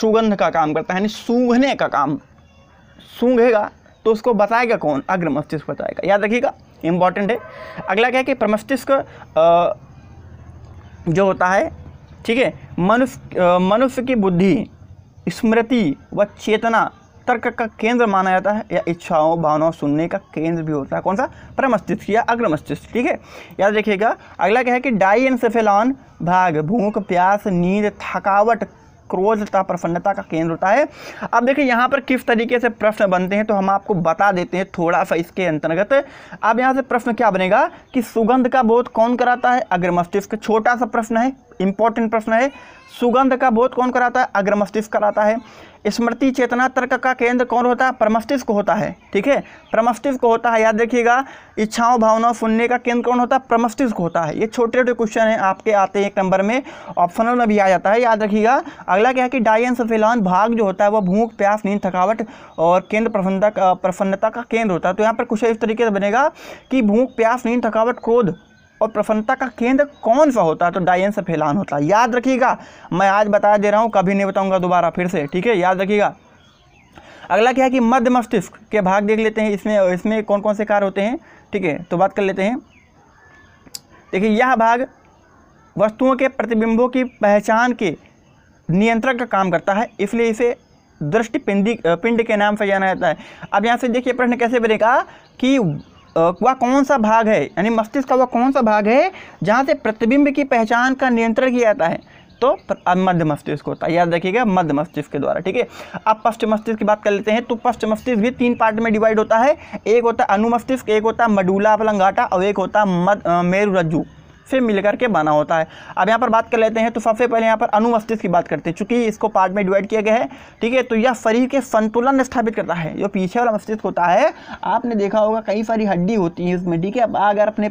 सुगंध का काम करता है यानी सूंघने का काम सूंघेगा तो उसको बताएगा कौन अग्र मस्तिष्क बताएगा याद रखिएगा इंपॉर्टेंट है अगला क्या है कि प्रमस्तिष्क जो होता है ठीक है मनुष्य मनुष्य की बुद्धि स्मृति व चेतना तर्क का केंद्र माना जाता है या इच्छाओं भावनाओं सुनने का केंद्र भी होता है कौन सा प्रमस्तिष्क या मस्तिष्क ठीक है याद रखिएगा अगला क्या है कि डाई एनसेफेलॉन भाग भूख प्यास नींद थकावट क्रोधता प्रसन्नता का केंद्र होता है अब देखिए यहाँ पर किस तरीके से प्रश्न बनते हैं तो हम आपको बता देते हैं थोड़ा सा इसके अंतर्गत अब यहाँ से प्रश्न क्या बनेगा कि सुगंध का बोध कौन कराता है अग्र मस्तिष्क छोटा सा प्रश्न है इंपॉर्टेंट प्रश्न है सुगंध का बोध कौन कराता है अग्र मस्तिष्क कराता है स्मृति चेतना तर्क का केंद्र कौन होता है प्रमस्तिष्क होता है ठीक है प्रमस्तिष्क होता है याद रखिएगा इच्छाओं भावनाओं सुनने का केंद्र कौन होता है प्रमस्तिष्क होता है ये छोटे छोटे क्वेश्चन हैं आपके आते हैं एक नंबर में ऑप्शनल में भी आ जाता है याद रखिएगा अगला क्या है कि डायन सफेलान भाग जो होता है वह भूख प्यास नींद थकावट और केंद्र प्रसन्नता प्रसन्नता का केंद्र होता है तो यहाँ पर कुछ इस तरीके से बनेगा कि भूख प्यास नींद थकावट क्रोध और प्रसन्नता का केंद्र कौन सा होता है तो डायन से फैलान होता है याद रखिएगा मैं आज बता दे रहा हूँ कभी नहीं बताऊँगा दोबारा फिर से ठीक है याद रखिएगा अगला क्या है कि मध्य मस्तिष्क के भाग देख लेते हैं इसमें इसमें कौन कौन से कार्य होते हैं ठीक है तो बात कर लेते हैं देखिए यह भाग वस्तुओं के प्रतिबिंबों की पहचान के नियंत्रण का काम करता है इसलिए इसे दृष्टि पिंडी पिंड के नाम से जाना जाता है अब यहाँ से देखिए प्रश्न कैसे बनेगा कि वह कौन सा भाग है यानी मस्तिष्क का वह कौन सा भाग है जहाँ से प्रतिबिंब की पहचान का नियंत्रण किया जाता है तो मध्य मस्तिष्क होता है याद रखिएगा मध्य मस्तिष्क के द्वारा ठीक है अब पश्च मस्तिष्क की बात कर लेते हैं तो पश्च मस्तिष्क भी तीन पार्ट में डिवाइड होता है एक होता है अनुमस्तिष्क एक होता है मडूला अपलंगाटा और एक होता है मेरुरज्जू से मिलकर के बना होता है अब यहाँ पर बात कर लेते हैं तो सबसे पहले यहाँ पर अनुमस्तिष्क की बात करते हैं चूंकि इसको पार्ट में डिवाइड किया गया है ठीक है तो यह शरीर के संतुलन स्थापित करता है जो पीछे वाला मस्तिष्क होता है आपने देखा होगा कई सारी हड्डी होती है उसमें ठीक है अब अगर अपने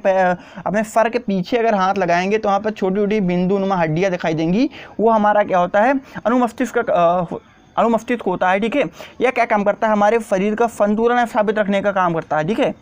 अपने सर के पीछे अगर हाथ लगाएंगे तो वहाँ पर छोटी छोटी बिंदु नुमा हड्डियाँ दिखाई देंगी वो हमारा क्या होता है अनुमस्तिष्क का अनुमस्तिष्क होता है ठीक है यह क्या काम करता है हमारे शरीर का संतुलन स्थापित रखने का काम करता है ठीक है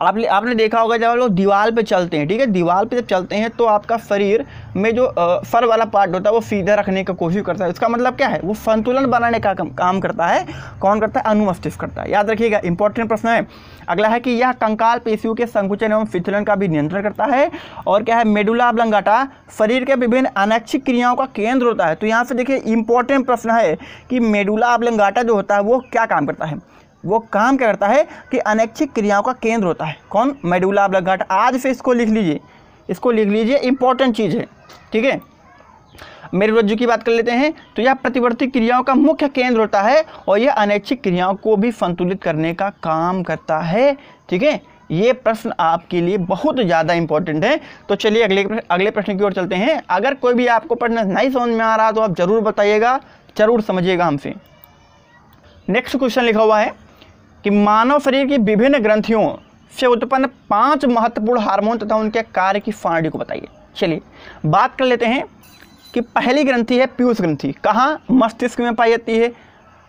आपने आपने देखा होगा जब हम लोग दीवार पे चलते हैं ठीक है दीवार पे जब चलते हैं तो आपका शरीर में जो फर वाला पार्ट होता है वो सीधा रखने की कोशिश करता है इसका मतलब क्या है वो संतुलन बनाने का काम करता है कौन करता है अनुमस्तिष्क करता है याद रखिएगा इंपॉर्टेंट प्रश्न है अगला है कि यह कंकाल पेशियों के संकुचन एवं फिथलन का भी नियंत्रण करता है और क्या है मेडुला अबलंगाटा शरीर के विभिन्न अनैच्छिक क्रियाओं का केंद्र होता है तो यहाँ से देखिए इंपॉर्टेंट प्रश्न है कि मेडुला अबलंगाटा जो होता है वो क्या काम करता है वो काम क्या करता है कि अनैच्छिक क्रियाओं का केंद्र होता है कौन मेडुला अब्लघाट आज से इसको लिख लीजिए इसको लिख लीजिए इंपॉर्टेंट चीज़ है ठीक है मेरुरज्जु की बात कर लेते हैं तो यह प्रतिवर्ती क्रियाओं का मुख्य केंद्र होता है और यह अनैच्छिक क्रियाओं को भी संतुलित करने का काम करता है ठीक है ये प्रश्न आपके लिए बहुत ज़्यादा इंपॉर्टेंट है तो चलिए अगले अगले प्रश्न की ओर चलते हैं अगर कोई भी आपको पढ़ना नहीं समझ में आ रहा तो आप ज़रूर बताइएगा ज़रूर समझिएगा हमसे नेक्स्ट क्वेश्चन लिखा हुआ है कि मानव शरीर की विभिन्न ग्रंथियों से उत्पन्न पांच महत्वपूर्ण हार्मोन तथा उनके कार्य की फाणी को बताइए चलिए बात कर लेते हैं कि पहली ग्रंथि है पीयूष ग्रंथि कहाँ मस्तिष्क में पाई जाती है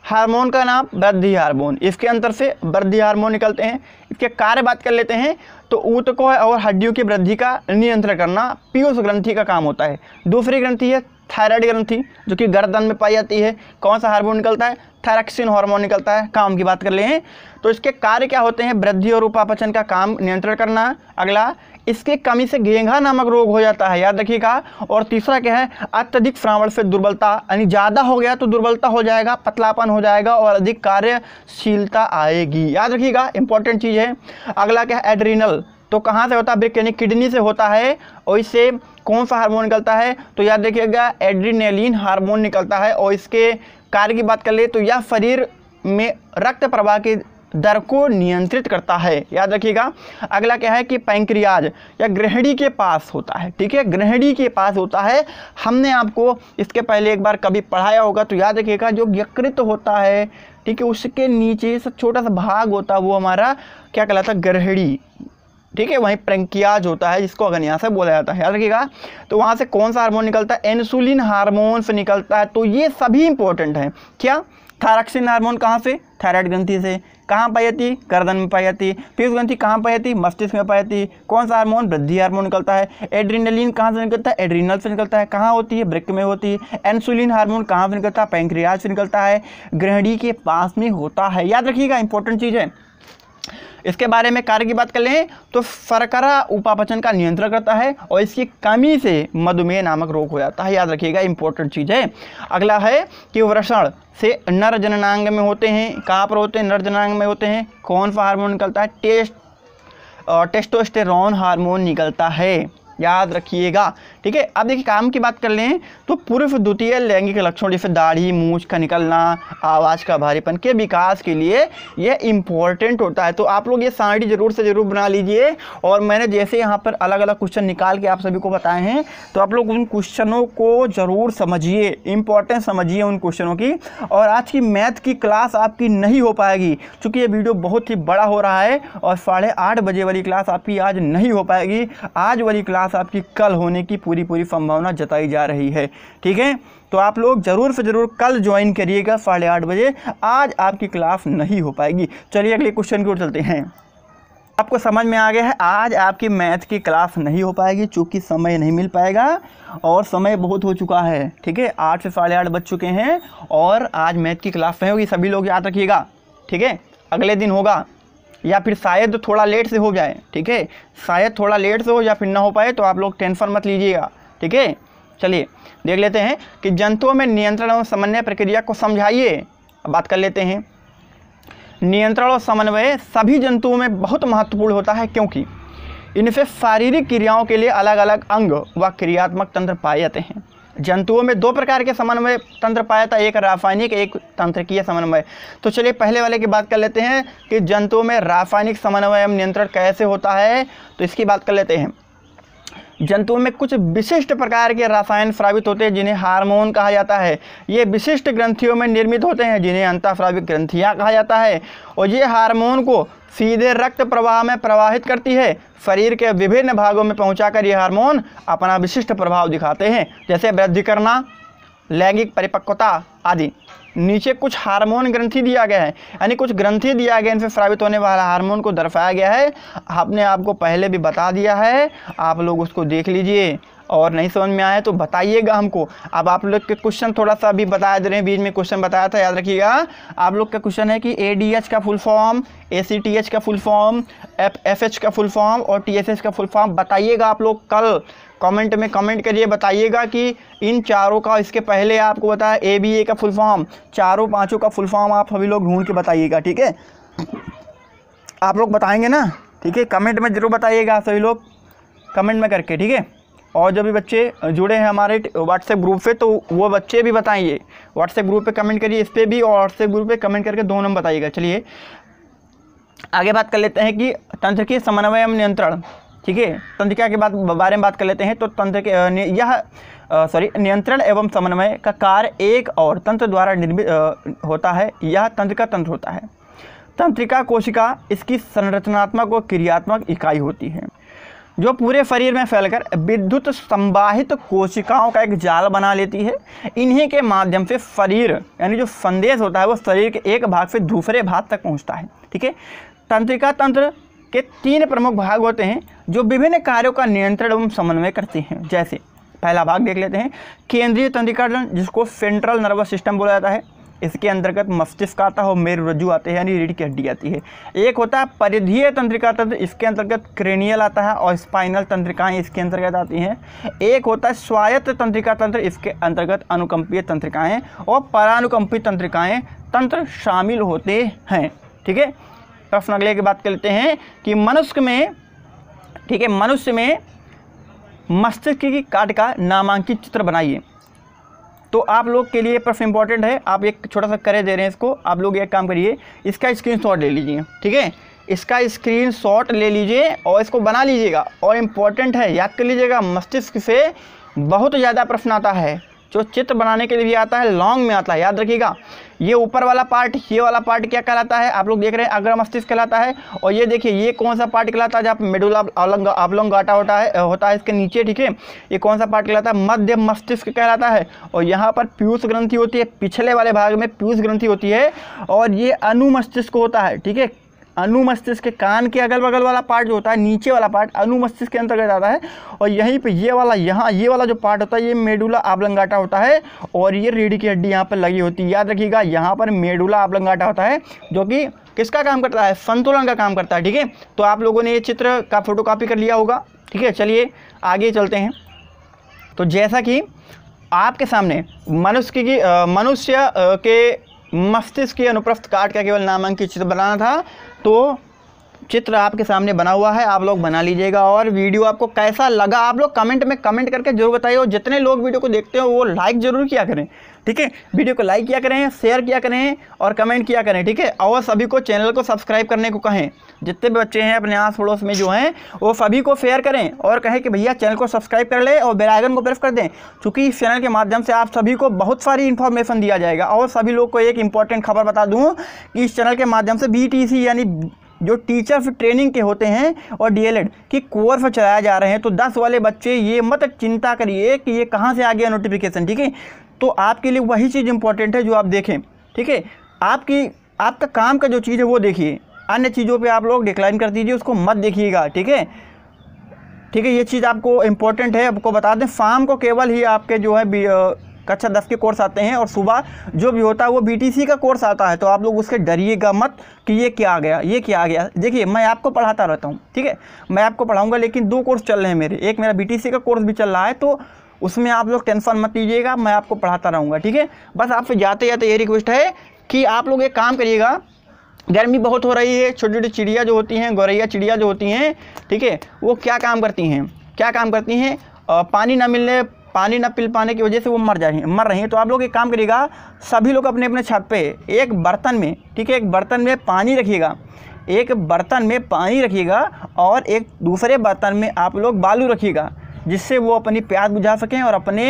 हार्मोन का नाम वृद्धि हार्मोन इसके अंतर से वृद्धि हार्मोन निकलते हैं इसके कार्य बात कर लेते हैं तो ऊतकों और हड्डियों की वृद्धि का नियंत्रण करना पीयूष ग्रंथि का काम होता है दूसरी ग्रंथि है थायराइड ग्रंथि जो कि गर्दन में पाई जाती है कौन सा हार्मोन निकलता है थायरक्सिन हार्मोन निकलता है काम की बात कर ले तो इसके कार्य क्या होते हैं वृद्धि और उपापचन का काम नियंत्रण करना अगला इसके कमी से गेंघा नामक रोग हो जाता है याद रखिएगा और तीसरा क्या है अत्यधिक श्रावण से दुर्बलता यानी ज़्यादा हो गया तो दुर्बलता हो जाएगा पतलापन हो जाएगा और अधिक कार्यशीलता आएगी याद रखिएगा इंपॉर्टेंट चीज़ है अगला क्या है एड्रीनल तो कहाँ से होता है ब्रेक यानी किडनी से होता है और इससे कौन सा हार्मोन निकलता है तो याद रखिएगा एड्रीनेलिन हार्मोन निकलता है और इसके कार्य की बात कर ले तो यह शरीर में रक्त प्रवाह की दर को नियंत्रित करता है याद रखिएगा अगला क्या है कि पैंक्रियाज या ग्रहणी के पास होता है ठीक है ग्रहणी के पास होता है हमने आपको इसके पहले एक बार कभी पढ़ाया होगा तो याद रखिएगा जो यकृत होता है ठीक है उसके नीचे सब छोटा सा भाग होता है वो हमारा क्या कहलाता है ग्रहणी ठीक है वहीं प्रंकियाज होता है जिसको से बोला जाता है याद रखिएगा तो वहाँ से कौन सा हार्मोन निकलता है इंसुलिन हार्मोन से निकलता है तो ये सभी इंपॉर्टेंट हैं क्या थायरॉक्सिन हार्मोन कहाँ से थायराइड ग्रंथि से कहाँ पाई जाती गर्दन में पाई जाती फिर ग्रंथि कहाँ पाई जाती मस्तिष्क में पाई जाती कौन सा हार्मोन वृद्धि हार्मोन निकलता है एड्रीनलिन कहाँ से निकलता है एड्रीनल से निकलता है कहाँ होती है ब्रिक में होती है एंसुलिन हार्मोन कहाँ से निकलता है पैंक्रियाज से निकलता है ग्रहणी के पास में होता है याद रखिएगा इंपॉर्टेंट चीज़ है इसके बारे में कार्य की बात कर लें तो फरकरा उपापचन का नियंत्रण करता है और इसकी कमी से मधुमेह नामक रोग हो जाता है याद रखिएगा इंपॉर्टेंट चीज़ है अगला है कि वृषण से नर जननांग में होते हैं कहाँ पर होते हैं नर जननांग में होते हैं कौन सा हार्मोन निकलता है टेस्ट टेस्टोस्टेरॉन हार्मोन निकलता है याद रखिएगा ठीक है अब देखिए काम की बात कर लें तो पूर्व द्वितीय लैंगिक लक्षण जैसे दाढ़ी मूछ का निकलना आवाज़ का भारीपन के विकास के लिए यह इंपॉर्टेंट होता है तो आप लोग ये सारणी जरूर से ज़रूर बना लीजिए और मैंने जैसे यहाँ पर अलग अलग क्वेश्चन निकाल के आप सभी को बताए हैं तो आप लोग उन क्वेश्चनों को ज़रूर समझिए इंपॉर्टेंट समझिए उन क्वेश्चनों की और आज की मैथ की क्लास आपकी नहीं हो पाएगी क्योंकि ये वीडियो बहुत ही बड़ा हो रहा है और साढ़े आठ बजे वाली क्लास आपकी आज नहीं हो पाएगी आज वाली क्लास आपकी कल होने की पूरी पूरी पूरी संभावना जताई जा रही है ठीक है तो आप लोग ज़रूर से ज़रूर कल ज्वाइन करिएगा साढ़े आठ बजे आज आपकी क्लास नहीं हो पाएगी चलिए अगले क्वेश्चन की ओर चलते हैं आपको समझ में आ गया है आज आपकी मैथ की क्लास नहीं हो पाएगी चूँकि समय नहीं मिल पाएगा और समय बहुत हो चुका है ठीक है आठ से साढ़े आठ बज चुके हैं और आज मैथ की क्लास नहीं होगी सभी लोग याद रखिएगा ठीक है अगले दिन होगा या फिर शायद थोड़ा लेट से हो जाए ठीक है शायद थोड़ा लेट से हो या फिर ना हो पाए तो आप लोग टेंशन मत लीजिएगा ठीक है चलिए देख लेते हैं कि जंतुओं में नियंत्रण और समन्वय प्रक्रिया को समझाइए बात कर लेते हैं नियंत्रण और समन्वय सभी जंतुओं में बहुत महत्वपूर्ण होता है क्योंकि इनसे शारीरिक क्रियाओं के लिए अलग अलग अंग व क्रियात्मक तंत्र पाए जाते हैं जंतुओं में दो प्रकार के समन्वय तंत्र पाया था एक रासायनिक एक तंत्रकीय समन्वय तो चलिए पहले वाले की बात कर लेते हैं कि जंतुओं में रासायनिक समन्वय एवं नियंत्रण कैसे होता है तो इसकी बात कर लेते हैं जंतुओं में कुछ विशिष्ट प्रकार के रसायन स्रावित होते हैं जिन्हें हार्मोन कहा जाता है ये विशिष्ट ग्रंथियों में निर्मित होते हैं जिन्हें अंतास्राविक ग्रंथियाँ कहा जाता है और ये हार्मोन को सीधे रक्त प्रवाह में प्रवाहित करती है शरीर के विभिन्न भागों में पहुंचाकर ये हार्मोन अपना विशिष्ट प्रभाव दिखाते हैं जैसे वृद्धि करना लैंगिक परिपक्वता आदि नीचे कुछ हार्मोन ग्रंथि दिया गया है यानी कुछ ग्रंथि दिया गया इनसे स्रावित होने वाला हार्मोन को दर्शाया गया है आपने आपको पहले भी बता दिया है आप लोग उसको देख लीजिए और नहीं समझ में आए तो बताइएगा हमको अब आप लोग के क्वेश्चन थोड़ा सा अभी बता दे रहे हैं बीच में क्वेश्चन बताया था याद रखिएगा आप लोग का क्वेश्चन है कि ए का फुल फॉर्म ए का फुल फॉर्म एफ का फुल फॉर्म और टी का फुल फॉर्म बताइएगा आप लोग कल कमेंट में कमेंट करिए बताइएगा कि इन चारों का इसके पहले आपको बताया ए बी ए का फुल फॉर्म चारों पाँचों का फुल फॉर्म आप सभी लोग ढूंढ के बताइएगा ठीक है आप लोग बताएंगे ना ठीक है कमेंट में ज़रूर बताइएगा सभी लोग कमेंट में करके ठीक है और जो भी बच्चे जुड़े हैं हमारे व्हाट्सएप ग्रुप से तो वो बच्चे भी बताइए व्हाट्सएप ग्रुप पे कमेंट करिए इस पर भी और व्हाट्सएप ग्रुप पे कमेंट करके दो नंबर बताइएगा चलिए आगे बात कर लेते हैं कि तंत्र के समन्वय नियंत्रण ठीक है तंत्रिका के बाद बारे में बात कर लेते हैं तो तंत्र के यह सॉरी नियंत्रण एवं समन्वय का कार्य एक और तंत्र द्वारा निर्मित होता है यह तंत्रिका तंत्र होता है तंत्रिका कोशिका इसकी संरचनात्मक व क्रियात्मक इकाई होती है जो पूरे शरीर में फैलकर विद्युत संवाहित कोशिकाओं का एक जाल बना लेती है इन्हीं के माध्यम से शरीर यानी जो संदेश होता है वो शरीर के एक भाग से दूसरे भाग तक पहुंचता है ठीक है तंत्रिका तंत्र के तीन प्रमुख भाग होते हैं जो विभिन्न कार्यों का नियंत्रण एवं समन्वय करते हैं जैसे पहला भाग देख लेते हैं केंद्रीय तंत्रिकारण जिसको सेंट्रल नर्वस सिस्टम बोला जाता है इसके अंतर्गत मस्तिष्क आता है और मेरु रज्जु आते हैं यानी रीढ़ की हड्डी आती है एक होता है परिधीय तंत्रिका तंत्र इसके अंतर्गत क्रेनियल आता है और स्पाइनल तंत्रिकाएं इसके अंतर्गत आती हैं एक होता है स्वायत्त तंत्रिका तंत्र इसके अंतर्गत अनुकंपीय तंत्रिकाएं और परानुकंपी तंत्रिकाएं तंत्र शामिल होते हैं ठीक है प्रश्न अगले की बात कर लेते हैं कि मनुष्य में ठीक है मनुष्य में मस्तिष्क की कार्ड का नामांकित चित्र बनाइए तो आप लोग के लिए प्रश्न इंपॉर्टेंट है आप एक छोटा सा करे दे रहे हैं इसको आप लोग एक काम करिए इसका स्क्रीनशॉट ले लीजिए ठीक है इसका स्क्रीन शॉट ले लीजिए और इसको बना लीजिएगा और इम्पॉर्टेंट है याद कर लीजिएगा मस्तिष्क से बहुत ज़्यादा प्रश्न आता है जो चित्र बनाने के लिए भी आता है लॉन्ग में आता है याद रखिएगा ये ऊपर वाला पार्ट ये वाला पार्ट क्या कहलाता है आप लोग देख रहे हैं अग्र मस्तिष्क कहलाता है और ये देखिए ये कौन सा पार्ट कहलाता है जहाँ मेडुला ऑबलंग आटा होता है होता है इसके नीचे ठीक है ये कौन सा पार्ट कहलाता है मध्य मस्तिष्क कहलाता है और यहाँ पर पीयूष ग्रंथि होती है पिछले वाले भाग में पीयूष ग्रंथि होती है और ये अनुमस्तिष्क होता है ठीक है अनुमस्तिष्क के कान के अगल बगल वाला पार्ट जो होता है नीचे वाला पार्ट अनुमस्तिष्क के अंतर्गत आता है और यहीं पे ये वाला यहाँ ये वाला जो पार्ट होता है ये मेडुला आबलंगाटा होता है और ये रीढ़ी की हड्डी यहाँ पर लगी होती है याद रखिएगा यहाँ पर मेडुला आबलंगाटा होता है जो कि किसका काम करता है संतुलन का काम करता है ठीक है तो आप लोगों ने ये चित्र का फोटो कर लिया होगा ठीक है चलिए आगे चलते हैं तो जैसा कि आपके सामने मनुष्य की मनुष्य के मस्तिष्क की अनुप्रस्थ काट का केवल नामांकित चित्र बनाना था तो चित्र आपके सामने बना हुआ है आप लोग बना लीजिएगा और वीडियो आपको कैसा लगा आप लोग कमेंट में कमेंट करके जरूर बताइए और जितने लोग वीडियो को देखते हो वो लाइक ज़रूर किया करें ठीक है वीडियो को लाइक किया करें शेयर किया करें और कमेंट किया करें ठीक है और सभी को चैनल को सब्सक्राइब करने को कहें जितने भी बच्चे हैं अपने आस पड़ोस में जो हैं वो सभी को शेयर करें और कहें कि भैया चैनल को सब्सक्राइब कर ले और बेलाइकन को प्रेस कर दें चूँकि इस चैनल के माध्यम से आप सभी को बहुत सारी इन्फॉर्मेशन दिया जाएगा और सभी लोग को एक इंपॉर्टेंट खबर बता दूँ कि इस चैनल के माध्यम से बी यानी जो टीचर ट्रेनिंग के होते हैं और डीएलएड की कोर्स चलाया जा रहे हैं तो दस वाले बच्चे ये मत चिंता करिए कि ये कहाँ से आ गया नोटिफिकेशन ठीक है तो आपके लिए वही चीज़ इम्पॉर्टेंट है जो आप देखें ठीक है आपकी आपका काम का जो चीज़ है वो देखिए अन्य चीज़ों पे आप लोग डिक्लाइन कर दीजिए उसको मत देखिएगा ठीक है ठीक है ये चीज़ आपको इम्पोर्टेंट है आपको बता दें फार्म को केवल ही आपके जो है कक्षा दस के कोर्स आते हैं और सुबह जो भी होता है वो बीटीसी का कोर्स आता है तो आप लोग उसके डरिएगा मत कि ये क्या आ गया ये क्या आ गया देखिए मैं आपको पढ़ाता रहता हूँ ठीक है मैं आपको पढ़ाऊँगा लेकिन दो कोर्स चल रहे हैं मेरे एक मेरा बी का कोर्स भी चल रहा है तो उसमें आप लोग टेंशन मत लीजिएगा मैं आपको पढ़ाता रहूँगा ठीक है बस आपसे जाते जाते ये रिक्वेस्ट है कि आप लोग एक काम करिएगा गर्मी बहुत हो रही है छोटी छोटी चिड़िया जो होती हैं गौरैया चिड़िया जो होती हैं ठीक है वो क्या काम करती हैं क्या काम करती हैं पानी ना मिलने पानी ना पिल पाने की वजह से वो मर जा रही हैं मर रही हैं तो आप लोग एक काम करिएगा सभी लोग अपने अपने छत पे एक बर्तन में ठीक है एक बर्तन में पानी रखिएगा एक बर्तन में पानी रखिएगा और एक दूसरे बर्तन में आप लोग बालू रखिएगा जिससे वो अपनी प्यास बुझा सकें और अपने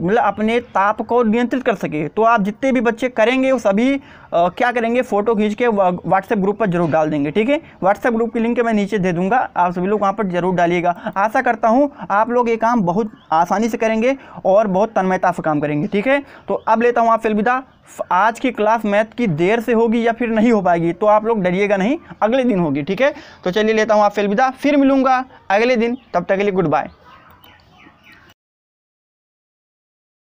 मतलब अपने ताप को नियंत्रित कर सके तो आप जितने भी बच्चे करेंगे वो सभी क्या करेंगे फ़ोटो खींच के व्हाट्सएप ग्रुप पर जरूर डाल देंगे ठीक है व्हाट्सएप ग्रुप की लिंक मैं नीचे दे दूंगा आप सभी लोग वहाँ पर जरूर डालिएगा आशा करता हूँ आप लोग ये काम बहुत आसानी से करेंगे और बहुत तन्मयता से काम करेंगे ठीक है तो अब लेता हूँ आप अलविदा आज की क्लास मैथ की देर से होगी या फिर नहीं हो पाएगी तो आप लोग डरिएगा नहीं अगले दिन होगी ठीक है तो चलिए लेता हूँ आप अलविदा फिर मिलूँगा अगले दिन तब तक के लिए गुड बाय